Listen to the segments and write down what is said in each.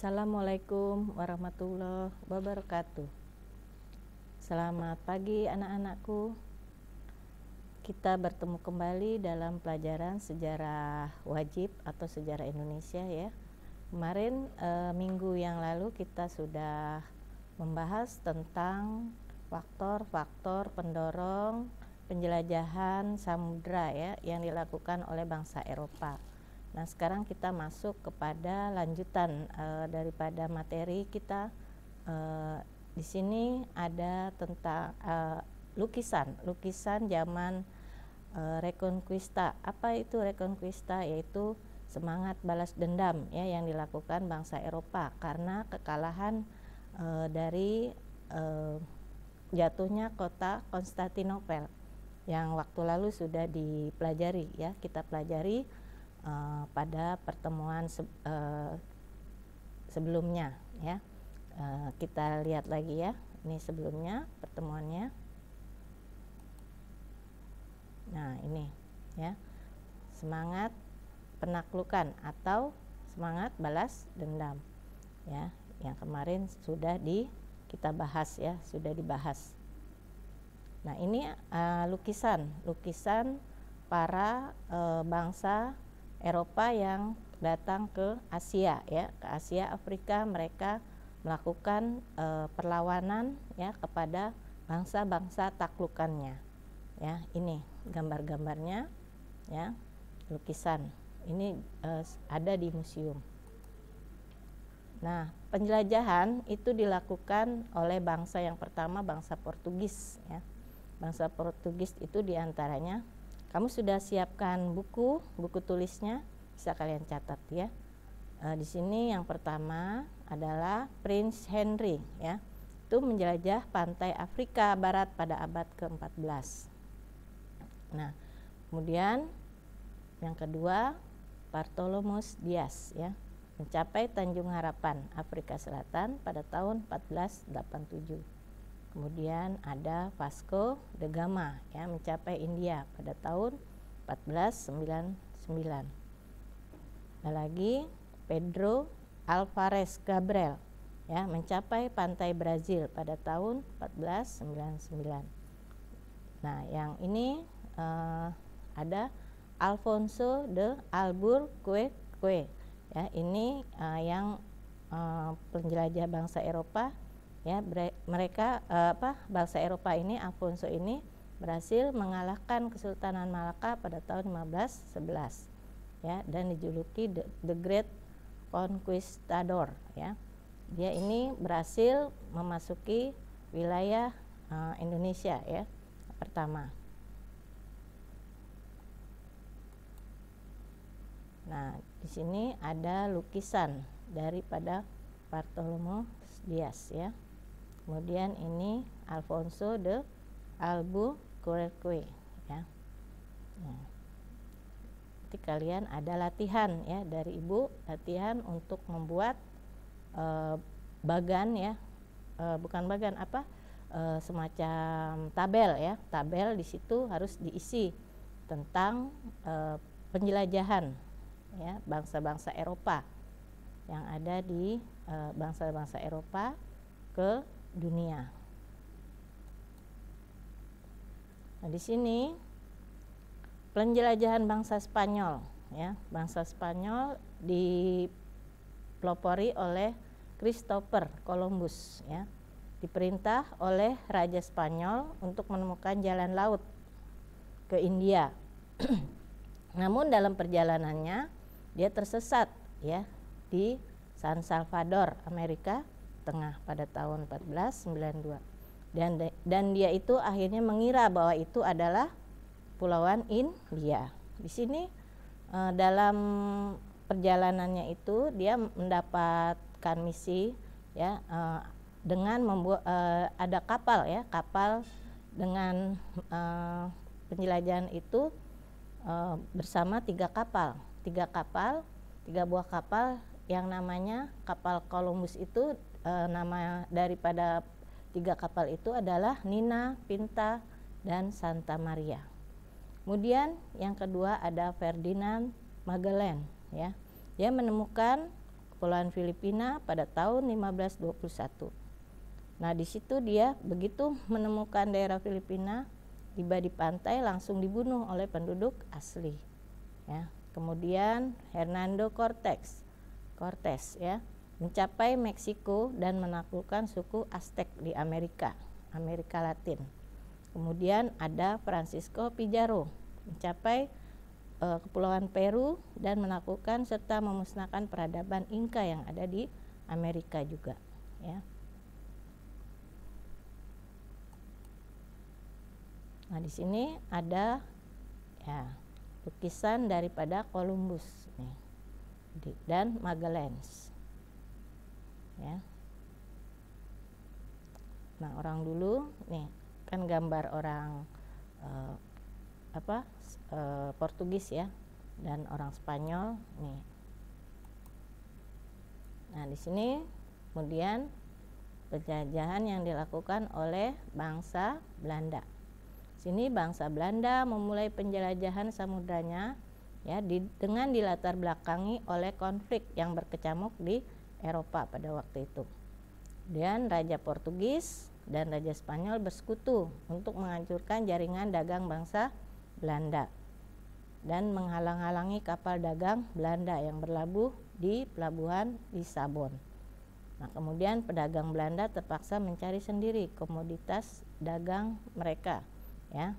Assalamualaikum warahmatullahi wabarakatuh. Selamat pagi anak-anakku. Kita bertemu kembali dalam pelajaran sejarah wajib atau sejarah Indonesia ya. Kemarin e, minggu yang lalu kita sudah membahas tentang faktor-faktor pendorong penjelajahan samudera ya yang dilakukan oleh bangsa Eropa Nah, sekarang kita masuk kepada lanjutan e, daripada materi kita. E, di sini ada tentang e, lukisan, lukisan zaman e, Reconquista. Apa itu Reconquista? Yaitu semangat balas dendam ya yang dilakukan bangsa Eropa karena kekalahan e, dari e, jatuhnya kota Konstantinopel yang waktu lalu sudah dipelajari ya kita pelajari uh, pada pertemuan se uh, sebelumnya ya. Uh, kita lihat lagi ya. Ini sebelumnya pertemuannya. Nah, ini ya. Semangat penaklukan atau semangat balas dendam. Ya, yang kemarin sudah di kita bahas ya, sudah dibahas. Nah, ini uh, lukisan, lukisan para uh, bangsa Eropa yang datang ke Asia ya ke Asia Afrika mereka melakukan e, perlawanan ya kepada bangsa-bangsa taklukannya ya ini gambar-gambarnya ya lukisan ini e, ada di museum nah penjelajahan itu dilakukan oleh bangsa yang pertama bangsa Portugis ya bangsa Portugis itu diantaranya kamu sudah siapkan buku, buku tulisnya bisa kalian catat ya. E, di sini yang pertama adalah Prince Henry ya. Itu menjelajah pantai Afrika Barat pada abad ke-14. Nah, kemudian yang kedua Bartolomeus Dias ya mencapai Tanjung Harapan Afrika Selatan pada tahun 1487 kemudian ada Vasco de Gama ya mencapai India pada tahun 1499. Ada lagi Pedro Alvarez Gabriel ya mencapai pantai Brazil pada tahun 1499. Nah, yang ini uh, ada Alfonso de Albuquerque ya ini uh, yang uh, penjelajah bangsa Eropa ya mereka eh, apa bangsa Eropa ini Afonso ini berhasil mengalahkan Kesultanan Malaka pada tahun 1511 ya dan dijuluki the, the Great Conquistador ya dia ini berhasil memasuki wilayah uh, Indonesia ya pertama nah di sini ada lukisan daripada Bartolomeo Dias ya kemudian ini Alfonso de Albuquerque ya. ya. Nanti kalian ada latihan ya dari ibu latihan untuk membuat e, bagan ya e, bukan bagan apa e, semacam tabel ya tabel di situ harus diisi tentang e, penjelajahan ya bangsa-bangsa Eropa yang ada di bangsa-bangsa e, bangsa -bangsa Eropa ke dunia. Nah, di sini penjelajahan bangsa Spanyol, ya, bangsa Spanyol dipelopori oleh Christopher Columbus, ya, diperintah oleh Raja Spanyol untuk menemukan jalan laut ke India. Namun dalam perjalanannya dia tersesat, ya, di San Salvador, Amerika Tengah pada tahun 1492. Dan dan dia itu akhirnya mengira bahwa itu adalah Pulauan India. Di sini eh, dalam perjalanannya itu dia mendapatkan misi ya eh, dengan membuat eh, ada kapal ya kapal dengan penjelajahan itu bersama tiga kapal tiga kapal tiga buah kapal yang namanya kapal Columbus itu e, nama daripada tiga kapal itu adalah Nina, Pinta, dan Santa Maria. Kemudian yang kedua ada Ferdinand Magellan ya. Dia menemukan kepulauan Filipina pada tahun 1521. Nah, di situ dia begitu menemukan daerah Filipina, tiba di pantai langsung dibunuh oleh penduduk asli. Ya. Kemudian Hernando Cortez Cortez ya mencapai Meksiko dan menaklukkan suku Aztec di Amerika, Amerika Latin. Kemudian ada Francisco Pizarro mencapai uh, kepulauan Peru dan menaklukkan serta memusnahkan peradaban Inca yang ada di Amerika juga, ya. Nah, di sini ada ya lukisan daripada Columbus nih dan Magellans. Ya. Nah, orang dulu nih kan gambar orang eh, apa? Eh, Portugis ya dan orang Spanyol nih. Nah, di sini kemudian penjajahan yang dilakukan oleh bangsa Belanda. Sini bangsa Belanda memulai penjelajahan samudranya ya di, dengan dilatar belakangi oleh konflik yang berkecamuk di Eropa pada waktu itu. Dan Raja Portugis dan Raja Spanyol bersekutu untuk menghancurkan jaringan dagang bangsa Belanda dan menghalang-halangi kapal dagang Belanda yang berlabuh di pelabuhan Lisabon. Nah, kemudian pedagang Belanda terpaksa mencari sendiri komoditas dagang mereka, ya.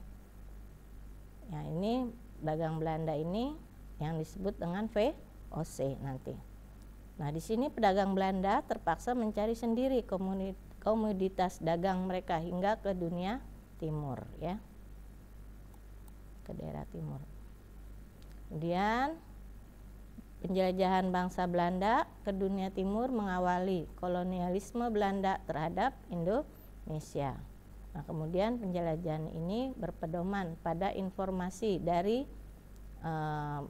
Ya, ini dagang Belanda ini yang disebut dengan VOC nanti. Nah, di sini pedagang Belanda terpaksa mencari sendiri komoditas dagang mereka hingga ke dunia timur ya. Ke daerah timur. Kemudian penjelajahan bangsa Belanda ke dunia timur mengawali kolonialisme Belanda terhadap Indonesia. Nah, kemudian penjelajahan ini berpedoman pada informasi dari uh,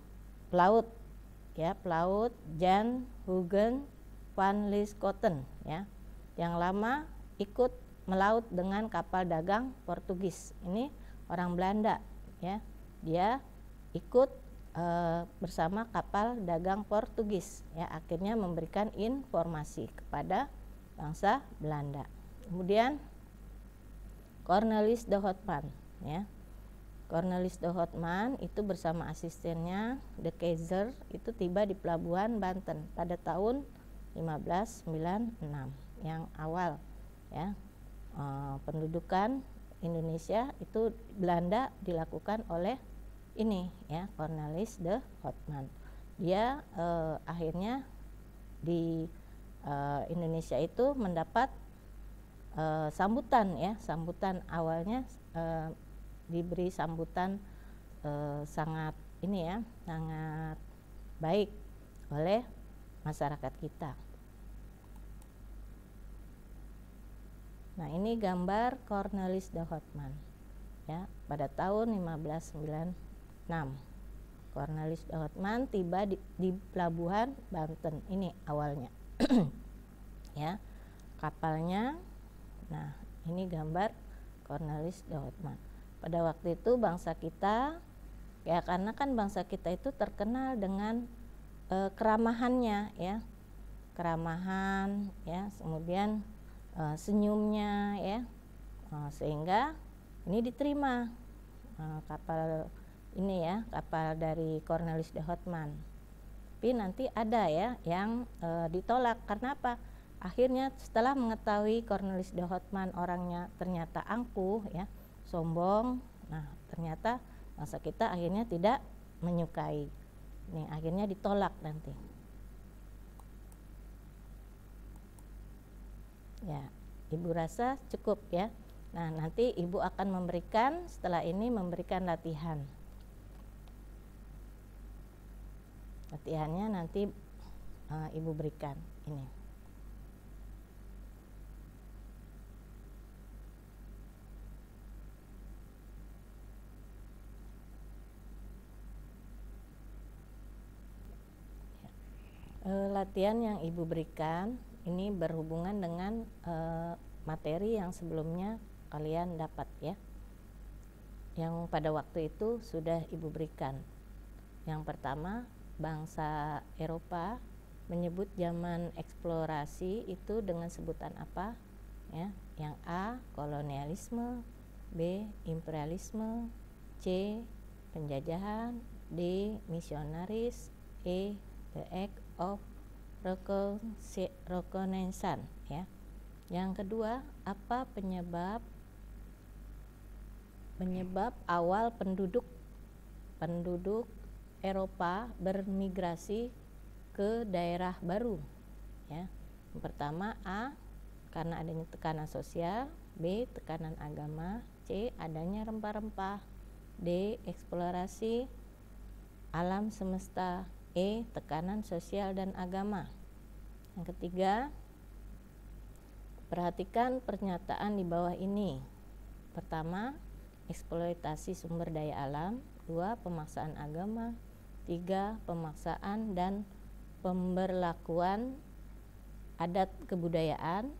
pelaut ya, pelaut Jan Hugen van Lieskoten ya, yang lama ikut melaut dengan kapal dagang Portugis. Ini orang Belanda ya. Dia ikut e, bersama kapal dagang Portugis ya, akhirnya memberikan informasi kepada bangsa Belanda. Kemudian Cornelis de Hotman, ya. Cornelis de Hotman itu bersama asistennya De Kaiser itu tiba di pelabuhan Banten pada tahun 1596 yang awal ya. E, pendudukan Indonesia itu Belanda dilakukan oleh ini ya Cornelis de Hotman. Dia e, akhirnya di e, Indonesia itu mendapat uh, sambutan ya sambutan awalnya uh, diberi sambutan uh, sangat ini ya sangat baik oleh masyarakat kita. Nah ini gambar Cornelis de Houtman ya pada tahun 1596 Cornelis de Houtman tiba di, di pelabuhan Banten ini awalnya ya kapalnya Nah, ini gambar Cornelis de Houtman. Pada waktu itu bangsa kita ya karena kan bangsa kita itu terkenal dengan e, keramahannya ya. Keramahan ya, kemudian e, senyumnya ya. E, sehingga ini diterima e, kapal ini ya, kapal dari Cornelis de Houtman. Tapi nanti ada ya yang e, ditolak karena apa? Akhirnya setelah mengetahui Cornelis de Houtman orangnya ternyata angkuh ya, sombong. Nah, ternyata masa kita akhirnya tidak menyukai. Nih, akhirnya ditolak nanti. Ya, ibu rasa cukup ya. Nah, nanti ibu akan memberikan setelah ini memberikan latihan. Latihannya nanti uh, ibu berikan ini. pengertian yang Ibu berikan ini berhubungan dengan e, materi yang sebelumnya kalian dapat ya. Yang pada waktu itu sudah Ibu berikan. Yang pertama, bangsa Eropa menyebut zaman eksplorasi itu dengan sebutan apa? Ya, yang A kolonialisme, B imperialisme, C penjajahan, D misionaris, E the act of rekonesan ya. Yang kedua, apa penyebab penyebab awal penduduk penduduk Eropa bermigrasi ke daerah baru ya. Yang pertama A karena adanya tekanan sosial, B tekanan agama, C adanya rempah-rempah, D eksplorasi alam semesta E. Tekanan sosial dan agama. Yang ketiga, perhatikan pernyataan di bawah ini. Pertama, eksploitasi sumber daya alam. Dua, pemaksaan agama. Tiga, pemaksaan dan pemberlakuan adat kebudayaan.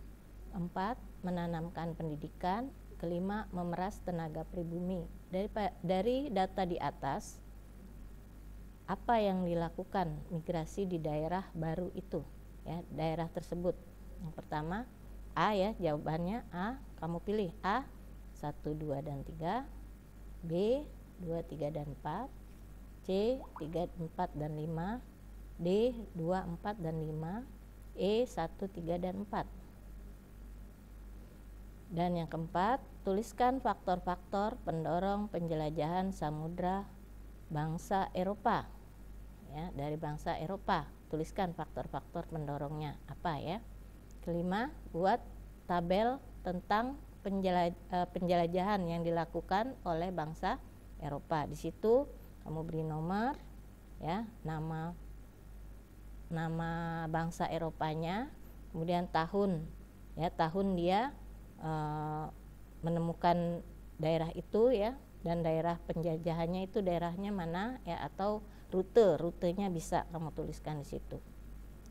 Empat, menanamkan pendidikan. Kelima, memeras tenaga pribumi. Dari, dari data di atas, apa yang dilakukan migrasi di daerah baru itu ya daerah tersebut yang pertama A ya jawabannya A kamu pilih A 1 2 dan 3 B 2 3 dan 4 C 3 4 dan 5 D 2 4 dan 5 E 1 3 dan 4 dan yang keempat tuliskan faktor-faktor pendorong penjelajahan samudra bangsa Eropa ya, dari bangsa Eropa. Tuliskan faktor-faktor pendorongnya apa ya. Kelima, buat tabel tentang penjelaj eh, penjelajahan yang dilakukan oleh bangsa Eropa. Di situ kamu beri nomor ya, nama nama bangsa Eropanya, kemudian tahun ya, tahun dia e, menemukan daerah itu ya dan daerah penjajahannya itu daerahnya mana ya atau rute rutenya bisa kamu tuliskan di situ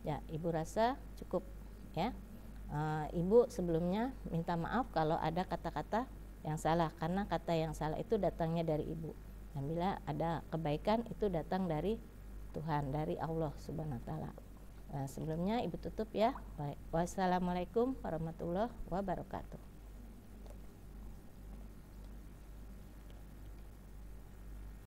ya ibu rasa cukup ya uh, ibu sebelumnya minta maaf kalau ada kata-kata yang salah karena kata yang salah itu datangnya dari ibu dan bila ada kebaikan itu datang dari Tuhan dari Allah subhanahu wa taala eh, sebelumnya ibu tutup ya baik wassalamualaikum warahmatullahi wabarakatuh